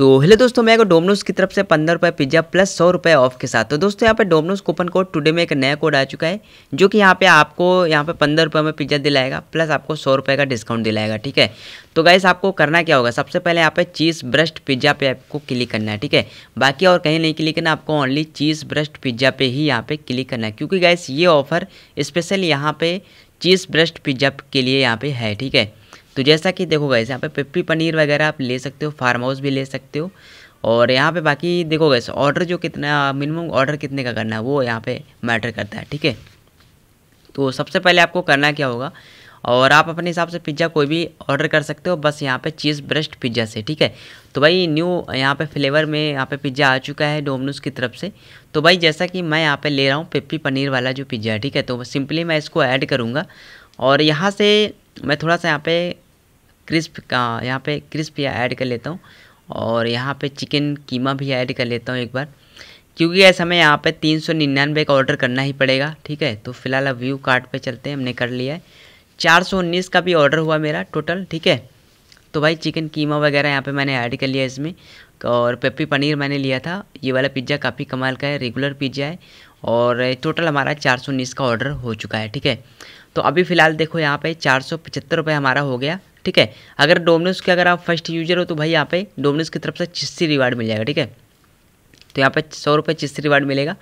तो हेलो दोस्तों मैं डोमिनोज की तरफ से पंद्रह रुपये पिज्ज़ा प्लस सौ रुपये ऑफ के साथ तो दोस्तों यहाँ पे डोमिनोज कूपन कोड टुडे में एक नया कोड आ चुका है जो कि यहाँ पे आपको यहाँ पे पंद्रह रुपये में पिज्ज़ा दिलाएगा प्लस आपको सौ रुपये का डिस्काउंट दिलाएगा ठीक है तो गाइस आपको करना क्या होगा सबसे पहले यहाँ पे चीज़ ब्रस्ट पिज्ज़ा पे आपको क्लिक करना है ठीक है बाकी और कहीं नहीं क्लिक करना आपको ओनली चीज़ ब्रस्ट पिज्ज़ा पे ही यहाँ पे क्लिक करना है क्योंकि गाइस ये ऑफर स्पेशल यहाँ पे चीज़ ब्रस्ट पिज्ज़ा के लिए यहाँ पे है ठीक है तो जैसा कि देखो गैस यहाँ पे पिप्पी पनीर वगैरह आप ले सकते हो फार्म हाउस भी ले सकते हो और यहाँ पे बाकी देखो गैस ऑर्डर जो कितना मिनिमम ऑर्डर कितने का करना है वो यहाँ पे मैटर करता है ठीक है तो सबसे पहले आपको करना क्या होगा और आप अपने हिसाब से पिज्ज़ा कोई भी ऑर्डर कर सकते हो बस यहाँ पे चीज़ ब्रश्ड पिज्ज़ा से ठीक है तो भाई न्यू यहाँ पे फ्लेवर में यहाँ पे पिज्ज़ा आ चुका है डोमिनोज़ की तरफ से तो भाई जैसा कि मैं यहाँ पे ले रहा हूँ पिप्पी पनीर वाला जो पिज्ज़ा है ठीक है तो सिंपली मैं इसको ऐड करूँगा और यहाँ से मैं थोड़ा सा यहाँ पे क्रिस्प का यहाँ पे क्रिस्प या ऐड कर लेता हूँ और यहाँ पे चिकन कीमा भी ऐड कर लेता हूँ एक बार क्योंकि ऐसा हमें यहाँ पे तीन सौ निन्यानवे का ऑर्डर करना ही पड़ेगा ठीक है तो फिलहाल अब व्यू कार्ड पे चलते हैं हमने कर लिया है चार सौ उन्नीस का भी ऑर्डर हुआ मेरा टोटल ठीक है तो भाई चिकन कीमा वगैरह यहाँ पर मैंने ऐड कर लिया इसमें और पेपी पनीर मैंने लिया था ये वाला पिज्ज़ा काफ़ी कमाल का है रेगुलर पिज्ज़ा है और टोटल हमारा चार सौ उन्नीस का ऑर्डर हो चुका है ठीक है तो अभी फ़िलहाल देखो यहाँ पे चार सौ पचहत्तर रुपये हमारा हो गया ठीक है अगर डोमिनोज के अगर आप फर्स्ट यूजर हो तो भाई यहाँ पे डोमिनोज की तरफ से चिस्सी रिवार्ड मिल जाएगा ठीक है तो यहाँ पे सौ रुपये चिस्सी रिवार्ड मिलेगा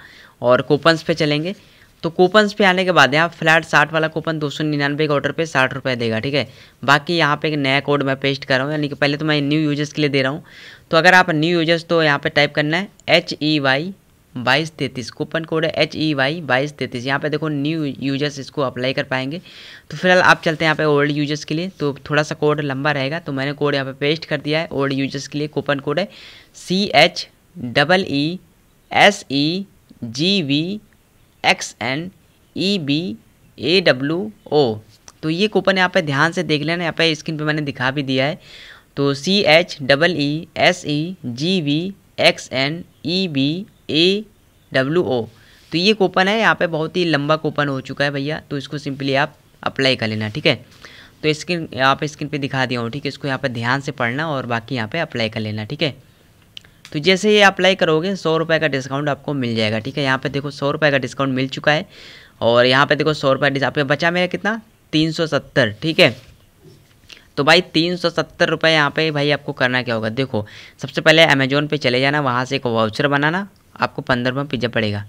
और कूपन्स पे चलेंगे तो कूपन्स पे आने के बाद यहाँ फ्लैट साठ वाला कूपन दो सौ निन्यानवे के ऑर्डर पर साठ रुपये देगा ठीक है बाकी यहाँ पे एक नया कोड मैं पेस्ट कर रहा हूँ यानी कि पहले तो मैं न्यू यूजर्स के लिए दे रहा हूँ तो अगर आप न्यू यूजर्स तो यहाँ पर टाइप करना है एच ई वाई बाईस तैंतीस कूपन कोड है एच ई वाई बाईस तैंतीस यहाँ पे देखो न्यू यूजर्स इसको अप्लाई कर पाएंगे तो फिलहाल आप चलते हैं यहाँ पे ओल्ड यूजर्स के लिए तो थोड़ा सा कोड लंबा रहेगा तो मैंने कोड यहाँ पे पेस्ट कर दिया है ओल्ड यूजर्स के लिए कूपन कोड है C H double E S E G V X N E B A W O तो ये कूपन यहाँ पे ध्यान से देख लेना यहाँ पे स्क्रीन पे मैंने दिखा भी दिया है तो C H double E S E G V X N E B A W O तो ये कूपन है यहाँ पे बहुत ही लंबा कूपन हो चुका है भैया तो इसको सिंपली आप अप्लाई कर लेना ठीक है तो स्क्रीन यहाँ पे स्क्रीन पे दिखा दिया हूँ ठीक है इसको यहाँ पे ध्यान से पढ़ना और बाकी यहाँ पे अप्लाई कर लेना ठीक है तो जैसे ये अप्लाई करोगे सौ रुपये का डिस्काउंट आपको मिल जाएगा ठीक है यहाँ पर देखो सौ रुपये का डिस्काउंट मिल चुका है और यहाँ पर देखो सौ रुपये आपके बचा मेरा कितना तीन सौ सत्तर ठीक है तो भाई तीन सौ सत्तर रुपये यहाँ पर भाई आपको करना क्या होगा देखो सबसे पहले अमेजोन पे चले जाना वहाँ से एक वाउचर बनाना आपको पंद्रहवाँ पिज्जा पड़ेगा